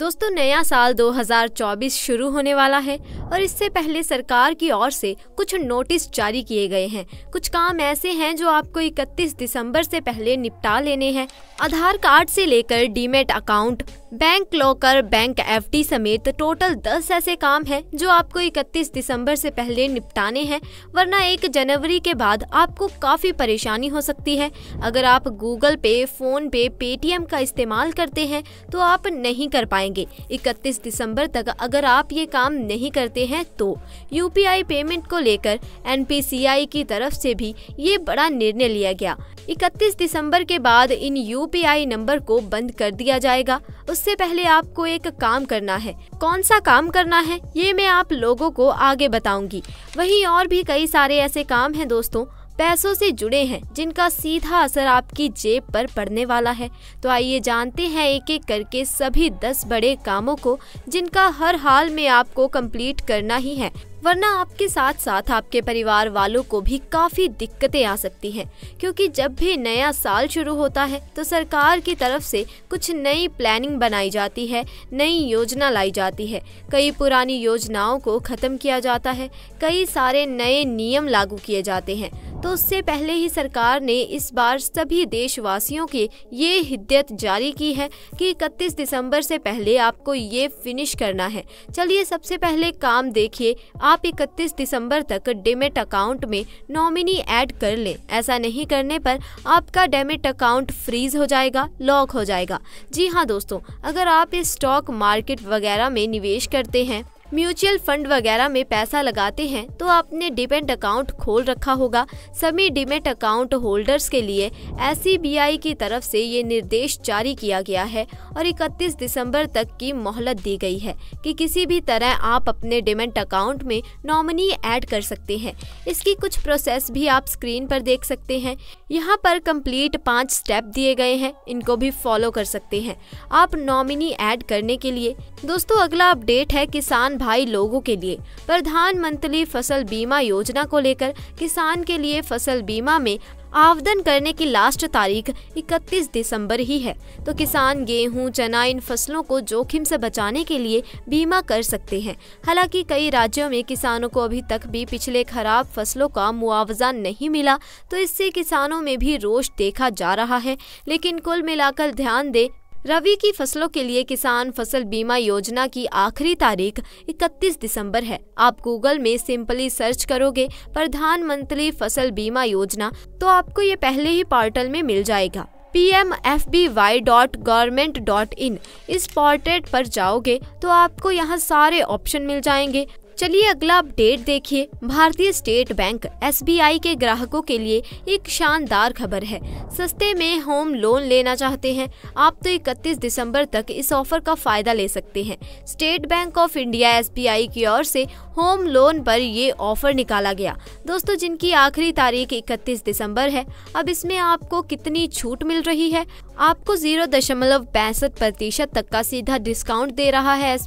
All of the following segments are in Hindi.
दोस्तों नया साल 2024 शुरू होने वाला है और इससे पहले सरकार की ओर से कुछ नोटिस जारी किए गए हैं कुछ काम ऐसे हैं जो आपको 31 दिसंबर से पहले निपटा लेने हैं आधार कार्ड से लेकर demat account bank locker bank FD समेत टोटल 10 ऐसे काम हैं जो आपको 31 दिसंबर से पहले निपटाने हैं वरना 1 जनवरी के बाद आपको काफ़ी परेशानी हो सकती है अगर आप गूगल पे फ़ोन पे पेटीएम का इस्तेमाल करते हैं तो आप नहीं कर पाएंगे 31 दिसंबर तक अगर आप ये काम नहीं करते हैं तो यूपीआई पेमेंट को लेकर एन की तरफ ऐसी भी ये बड़ा निर्णय लिया गया इकतीस दिसम्बर के बाद इन यू नंबर को बंद कर दिया जाएगा उस उससे पहले आपको एक काम करना है कौन सा काम करना है ये मैं आप लोगों को आगे बताऊंगी वहीं और भी कई सारे ऐसे काम हैं दोस्तों पैसों से जुड़े हैं जिनका सीधा असर आपकी जेब पर पड़ने वाला है तो आइए जानते हैं एक एक करके सभी दस बड़े कामों को जिनका हर हाल में आपको कंप्लीट करना ही है वरना आपके साथ साथ आपके परिवार वालों को भी काफी दिक्कतें आ सकती हैं क्योंकि जब भी नया साल शुरू होता है तो सरकार की तरफ से कुछ नई प्लानिंग बनाई जाती है नई योजना लाई जाती है कई पुरानी योजनाओं को खत्म किया जाता है कई सारे नए नियम लागू किए जाते हैं तो उससे पहले ही सरकार ने इस बार सभी देशवासियों की ये हिद्दत जारी की है कि इकतीस दिसंबर से पहले आपको ये फिनिश करना है चलिए सबसे पहले काम देखिए आप 31 दिसंबर तक डेमेट अकाउंट में नॉमिनी ऐड कर लें ऐसा नहीं करने पर आपका डेमेट अकाउंट फ्रीज हो जाएगा लॉक हो जाएगा जी हाँ दोस्तों अगर आप इस स्टॉक मार्केट वगैरह में निवेश करते हैं म्यूचुअल फंड वगैरह में पैसा लगाते हैं तो आपने डिमेट अकाउंट खोल रखा होगा सभी डिमेट अकाउंट होल्डर्स के लिए एस e की तरफ से ये निर्देश जारी किया गया है और 31 दिसंबर तक की मोहलत दी गई है कि किसी भी तरह आप अपने डिमेट अकाउंट में नॉमिनी ऐड कर सकते हैं इसकी कुछ प्रोसेस भी आप स्क्रीन पर देख सकते हैं यहाँ पर कम्प्लीट पाँच स्टेप दिए गए हैं इनको भी फॉलो कर सकते हैं आप नॉमिनी ऐड करने के लिए दोस्तों अगला अपडेट है किसान भाई लोगों के लिए प्रधानमंत्री फसल बीमा योजना को लेकर किसान के लिए फसल बीमा में आवेदन करने की लास्ट तारीख 31 दिसंबर ही है तो किसान गेहूं चना इन फसलों को जोखिम से बचाने के लिए बीमा कर सकते हैं हालांकि कई राज्यों में किसानों को अभी तक भी पिछले खराब फसलों का मुआवजा नहीं मिला तो इससे किसानों में भी रोष देखा जा रहा है लेकिन कुल मिलाकर ध्यान दें रवि की फसलों के लिए किसान फसल बीमा योजना की आखिरी तारीख 31 दिसंबर है आप गूगल में सिंपली सर्च करोगे प्रधानमंत्री फसल बीमा योजना तो आपको ये पहले ही पोर्टल में मिल जाएगा P M F B Y dot government dot in इस पोर्टल पर जाओगे तो आपको यहाँ सारे ऑप्शन मिल जाएंगे चलिए अगला अपडेट देखिए भारतीय स्टेट बैंक एस के ग्राहकों के लिए एक शानदार खबर है सस्ते में होम लोन लेना चाहते हैं आप तो 31 दिसंबर तक इस ऑफर का फायदा ले सकते हैं State Bank of India S की ओर से होम लोन पर ये ऑफर निकाला गया दोस्तों जिनकी आखिरी तारीख 31 दिसंबर है अब इसमें आपको कितनी छूट मिल रही है आपको जीरो दशमलव पैंसठ प्रतिशत तक का सीधा डिस्काउंट दे रहा है एस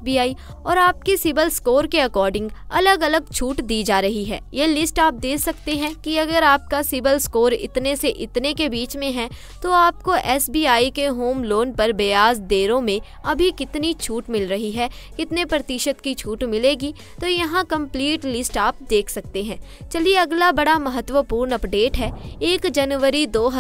और आपके सिबल स्कोर के अकॉर्डिंग अलग अलग छूट दी जा रही है ये लिस्ट आप दे सकते हैं कि अगर आपका सिबल स्कोर इतने से इतने के बीच में है तो आपको एस के होम लोन पर ब्याज देरों में अभी कितनी छूट मिल रही है कितने प्रतिशत की छूट मिलेगी तो यहाँ कम्प्लीट लिस्ट आप देख सकते हैं चलिए अगला बड़ा महत्वपूर्ण अपडेट है एक जनवरी दो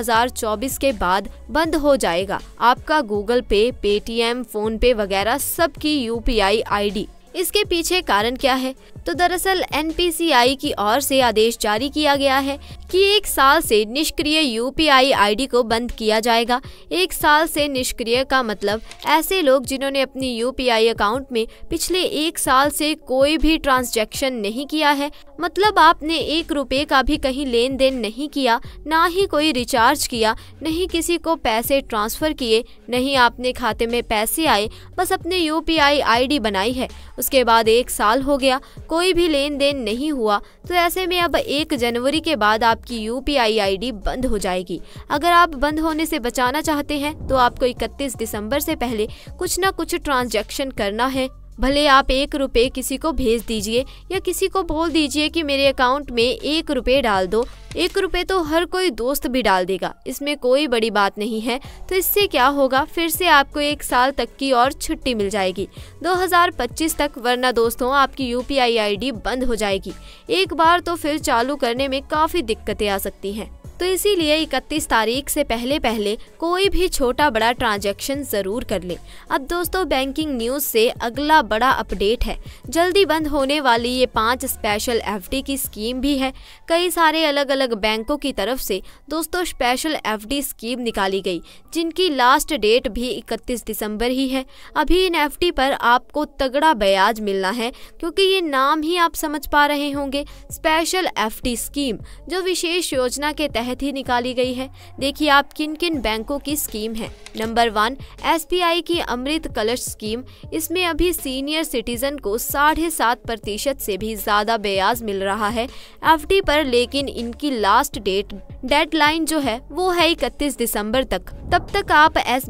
के बाद बंद हो जाएगा आपका गूगल पे पेटीएम फोन पे वगैरह सब की पी आईडी इसके पीछे कारण क्या है तो दरअसल एनपीसीआई की ओर से आदेश जारी किया गया है कि एक साल से निष्क्रिय यूपीआई आईडी को बंद किया जाएगा एक साल से निष्क्रिय का मतलब ऐसे लोग जिन्होंने अपनी यूपीआई अकाउंट में पिछले एक साल से कोई भी ट्रांजैक्शन नहीं किया है मतलब आपने एक रुपए का भी कहीं लेन देन नहीं किया ना ही कोई रिचार्ज किया नहीं किसी को पैसे ट्रांसफ़र किए नहीं आपने खाते में पैसे आए बस अपने यू पी बनाई है उसके बाद एक साल हो गया कोई भी लेन देन नहीं हुआ तो ऐसे में अब एक जनवरी के बाद आपकी यू पी बंद हो जाएगी अगर आप बंद होने से बचाना चाहते हैं तो आपको इकतीस दिसंबर से पहले कुछ न कुछ ट्रांजेक्शन करना है भले आप एक रुपये किसी को भेज दीजिए या किसी को बोल दीजिए कि मेरे अकाउंट में एक रुपये डाल दो एक रुपये तो हर कोई दोस्त भी डाल देगा इसमें कोई बड़ी बात नहीं है तो इससे क्या होगा फिर से आपको एक साल तक की और छुट्टी मिल जाएगी 2025 तक वरना दोस्तों आपकी यू पी बंद हो जाएगी एक बार तो फिर चालू करने में काफ़ी दिक्कतें आ सकती हैं तो इसीलिए 31 तारीख से पहले पहले कोई भी छोटा बड़ा ट्रांजैक्शन ज़रूर कर ले अब दोस्तों बैंकिंग न्यूज़ से अगला बड़ा अपडेट है जल्दी बंद होने वाली ये पाँच स्पेशल एफ की स्कीम भी है कई सारे अलग अलग बैंकों की तरफ से दोस्तों स्पेशल एफ स्कीम निकाली गई जिनकी लास्ट डेट भी इकतीस दिसंबर ही है अभी इन एफ पर आपको तगड़ा ब्याज मिलना है क्योंकि ये नाम ही आप समझ पा रहे होंगे स्पेशल एफ स्कीम जो विशेष योजना के तहत तहत ही निकाली गई है देखिए आप किन किन बैंकों की स्कीम है नंबर वन एस की अमृत कलश स्कीम इसमें अभी सीनियर सिटीजन को साढ़े सात प्रतिशत से भी ज्यादा ब्याज मिल रहा है एफ पर लेकिन इनकी लास्ट डेट डेडलाइन जो है वो है इकतीस दिसंबर तक तब तक आप एस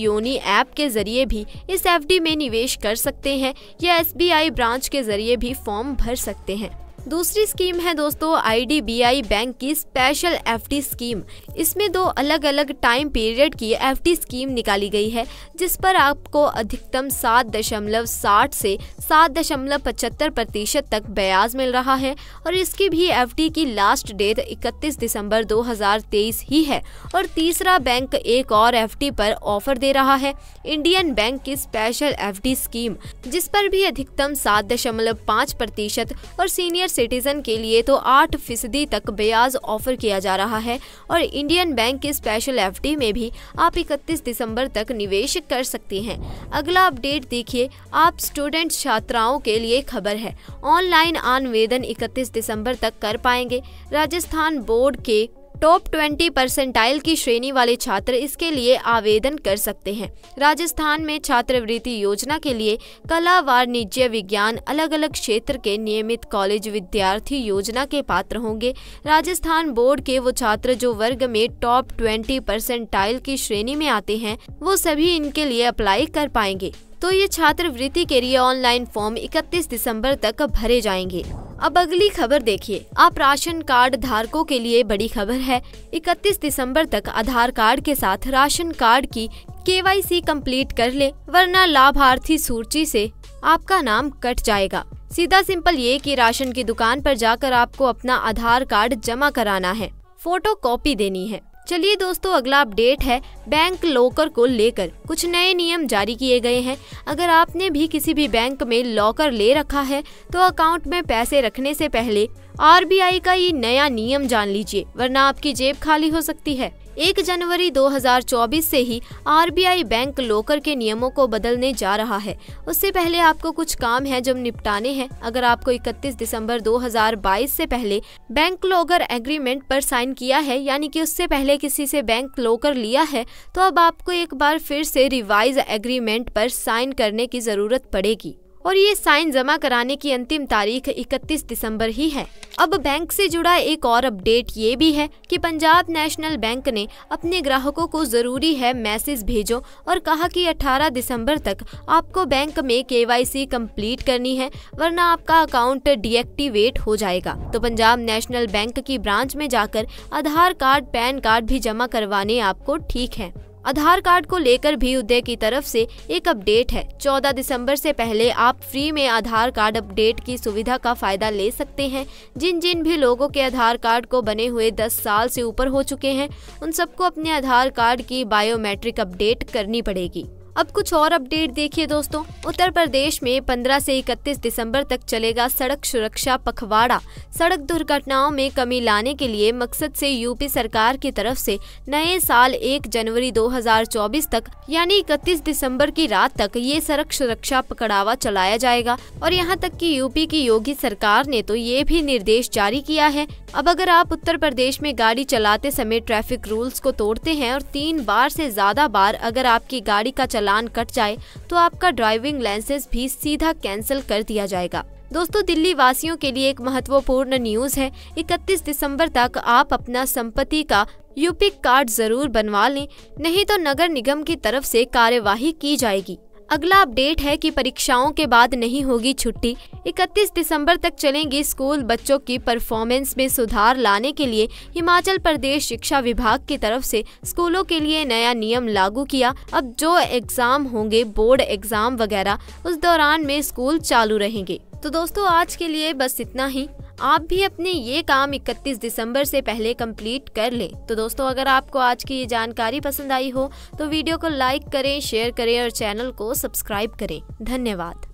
योनी ऐप के जरिए भी इस एफ में निवेश कर सकते हैं या एस ब्रांच के जरिए भी फॉर्म भर सकते हैं दूसरी स्कीम है दोस्तों आईडीबीआई बैंक की स्पेशल एफडी स्कीम इसमें दो अलग अलग टाइम पीरियड की एफडी स्कीम निकाली गई है जिस पर आपको अधिकतम सात दशमलव साठ से सात दशमलव पचहत्तर प्रतिशत तक ब्याज मिल रहा है और इसकी भी एफडी की लास्ट डेट इकतीस दिसंबर 2023 ही है और तीसरा बैंक एक और एफ पर ऑफर दे रहा है इंडियन बैंक की स्पेशल एफ स्कीम जिस पर भी अधिकतम सात दशमलव पाँच प्रतिशत और सीनियर सिटीजन के लिए तो आठ फीसदी तक ब्याज ऑफर किया जा रहा है और इंडियन बैंक के स्पेशल एफ में भी आप इकतीस दिसंबर तक निवेश कर सकती हैं अगला अपडेट देखिए आप स्टूडेंट छात्राओं के लिए खबर है ऑनलाइन आवेदन 31 दिसंबर तक कर पाएंगे राजस्थान बोर्ड के टॉप 20 परसेंटाइल की श्रेणी वाले छात्र इसके लिए आवेदन कर सकते हैं राजस्थान में छात्रवृत्ति योजना के लिए कला वाणिज्य विज्ञान अलग अलग क्षेत्र के नियमित कॉलेज विद्यार्थी योजना के पात्र होंगे राजस्थान बोर्ड के वो छात्र जो वर्ग में टॉप ट्वेंटी परसेंटाइल की श्रेणी में आते हैं वो सभी इनके लिए अप्लाई कर पाएंगे तो ये छात्रवृत्ति के लिए ऑनलाइन फॉर्म 31 दिसंबर तक भरे जाएंगे अब अगली खबर देखिए आप राशन कार्ड धारकों के लिए बड़ी खबर है 31 दिसंबर तक आधार कार्ड के साथ राशन कार्ड की केवाईसी कंप्लीट कर ले वरना लाभार्थी सूची से आपका नाम कट जाएगा सीधा सिंपल ये कि राशन की दुकान पर जाकर आपको अपना आधार कार्ड जमा कराना है फोटो कॉपी देनी है चलिए दोस्तों अगला अपडेट है बैंक लॉकर को लेकर कुछ नए नियम जारी किए गए हैं अगर आपने भी किसी भी बैंक में लॉकर ले रखा है तो अकाउंट में पैसे रखने से पहले आरबीआई का ये नया नियम जान लीजिए वरना आपकी जेब खाली हो सकती है एक जनवरी 2024 से ही आर बैंक लोकर के नियमों को बदलने जा रहा है उससे पहले आपको कुछ काम है जो निपटाने हैं अगर आपको 31 दिसंबर 2022 से पहले बैंक लोकर एग्रीमेंट पर साइन किया है यानी कि उससे पहले किसी से बैंक लोकर लिया है तो अब आपको एक बार फिर से रिवाइज एग्रीमेंट पर साइन करने की जरूरत पड़ेगी और ये साइन जमा कराने की अंतिम तारीख 31 दिसंबर ही है अब बैंक से जुड़ा एक और अपडेट ये भी है कि पंजाब नेशनल बैंक ने अपने ग्राहकों को जरूरी है मैसेज भेजो और कहा कि 18 दिसंबर तक आपको बैंक में केवाईसी कंप्लीट करनी है वरना आपका अकाउंट डीएक्टिवेट हो जाएगा तो पंजाब नेशनल बैंक की ब्रांच में जाकर आधार कार्ड पैन कार्ड भी जमा करवाने आपको ठीक है आधार कार्ड को लेकर भी उदय की तरफ से एक अपडेट है 14 दिसंबर से पहले आप फ्री में आधार कार्ड अपडेट की सुविधा का फायदा ले सकते हैं जिन जिन भी लोगों के आधार कार्ड को बने हुए 10 साल से ऊपर हो चुके हैं उन सबको अपने आधार कार्ड की बायोमेट्रिक अपडेट करनी पड़ेगी अब कुछ और अपडेट देखिए दोस्तों उत्तर प्रदेश में 15 से 31 दिसंबर तक चलेगा सड़क सुरक्षा पखवाड़ा सड़क दुर्घटनाओं में कमी लाने के लिए मकसद से यूपी सरकार की तरफ से नए साल 1 जनवरी 2024 तक यानी 31 दिसंबर की रात तक ये सड़क सुरक्षा पकड़ावा चलाया जाएगा और यहाँ तक कि यूपी की योगी सरकार ने तो ये भी निर्देश जारी किया है अब अगर आप उत्तर प्रदेश में गाड़ी चलाते समय ट्रैफिक रूल्स को तोड़ते हैं और तीन बार ऐसी ज्यादा बार अगर आपकी गाड़ी का चलान कट जाए तो आपका ड्राइविंग लाइसेंस भी सीधा कैंसिल कर दिया जाएगा दोस्तों दिल्ली वासियों के लिए एक महत्वपूर्ण न्यूज है 31 दिसंबर तक आप अपना संपत्ति का यूपी कार्ड जरूर बनवा लें नहीं तो नगर निगम की तरफ से कार्यवाही की जाएगी अगला अपडेट है कि परीक्षाओं के बाद नहीं होगी छुट्टी 31 दिसंबर तक चलेंगी स्कूल बच्चों की परफॉर्मेंस में सुधार लाने के लिए हिमाचल प्रदेश शिक्षा विभाग की तरफ से स्कूलों के लिए नया नियम लागू किया अब जो एग्जाम होंगे बोर्ड एग्जाम वगैरह उस दौरान में स्कूल चालू रहेंगे तो दोस्तों आज के लिए बस इतना ही आप भी अपने ये काम 31 दिसंबर से पहले कंप्लीट कर लें तो दोस्तों अगर आपको आज की ये जानकारी पसंद आई हो तो वीडियो को लाइक करें शेयर करें और चैनल को सब्सक्राइब करें धन्यवाद